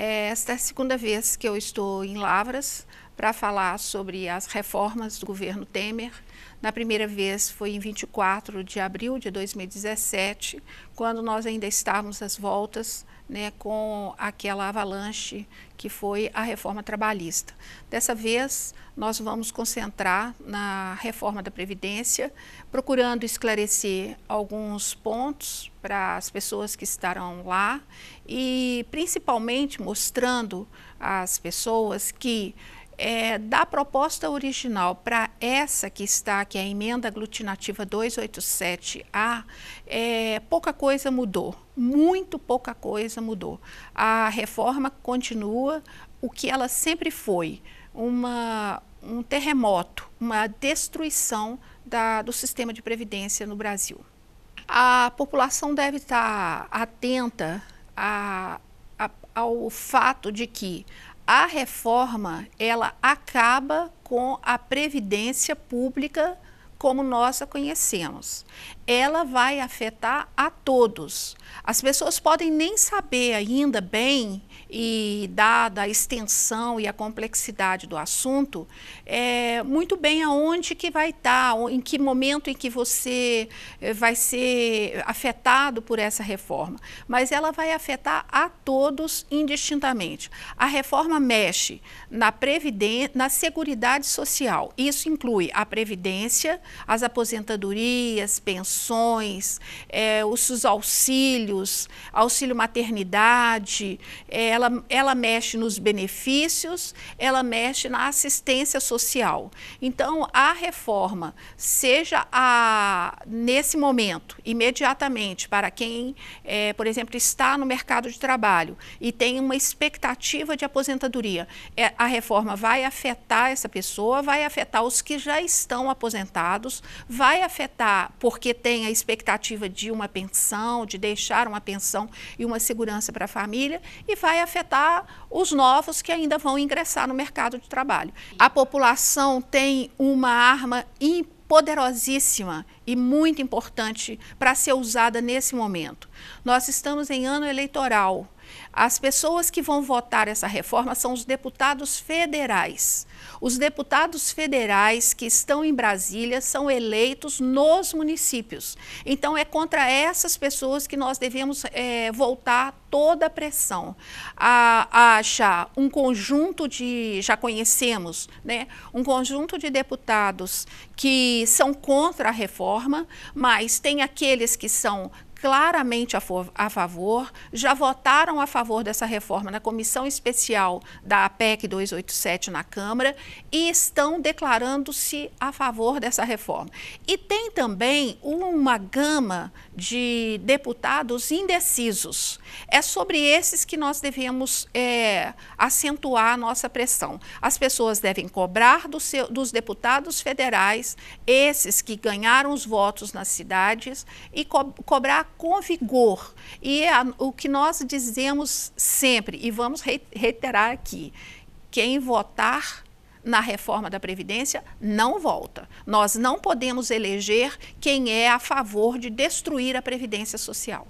É esta é a segunda vez que eu estou em Lavras para falar sobre as reformas do governo Temer. Na primeira vez foi em 24 de abril de 2017, quando nós ainda estávamos às voltas né, com aquela avalanche que foi a reforma trabalhista. Dessa vez, nós vamos concentrar na reforma da Previdência, procurando esclarecer alguns pontos para as pessoas que estarão lá e, principalmente, mostrando às pessoas que é, da proposta original para essa que está, que é a emenda aglutinativa 287A, é, pouca coisa mudou, muito pouca coisa mudou. A reforma continua o que ela sempre foi, uma, um terremoto, uma destruição da, do sistema de previdência no Brasil. A população deve estar atenta a, a, ao fato de que a reforma ela acaba com a previdência pública como nós a conhecemos. Ela vai afetar a todos. As pessoas podem nem saber ainda bem, e dada a extensão e a complexidade do assunto, é, muito bem aonde que vai estar, tá, em que momento em que você eh, vai ser afetado por essa reforma. Mas ela vai afetar a todos indistintamente. A reforma mexe na, Previdência, na Seguridade Social. Isso inclui a Previdência, as aposentadorias, pensões, é, os, os, auxílios, auxílio maternidade, é, ela, ela mexe nos benefícios, ela mexe na assistência social. Então, a reforma, seja a, nesse momento, imediatamente, para quem, é, por exemplo, está no mercado de trabalho e tem uma expectativa de aposentadoria, é, a reforma vai afetar essa pessoa, vai afetar os que já estão aposentados vai afetar porque tem a expectativa de uma pensão, de deixar uma pensão e uma segurança para a família, e vai afetar os novos que ainda vão ingressar no mercado de trabalho. A população tem uma arma poderosíssima e muito importante para ser usada nesse momento. Nós estamos em ano eleitoral as pessoas que vão votar essa reforma são os deputados federais. Os deputados federais que estão em Brasília são eleitos nos municípios. Então, é contra essas pessoas que nós devemos é, voltar toda a pressão. A, a achar um conjunto de, já conhecemos, né, um conjunto de deputados que são contra a reforma, mas tem aqueles que são claramente a, for, a, favor, já votaram a favor dessa reforma na comissão especial da APEC 287 na Câmara e estão declarando-se a favor dessa reforma. E tem também uma gama de deputados indecisos. É sobre esses que nós devemos é, acentuar a nossa pressão. As pessoas devem cobrar do seu, dos deputados federais, esses que ganharam os votos nas cidades, e co cobrar com vigor. E é a, o que nós dizemos sempre, e vamos reiterar aqui: quem votar na reforma da Previdência não volta. Nós não podemos eleger quem é a favor de destruir a Previdência Social.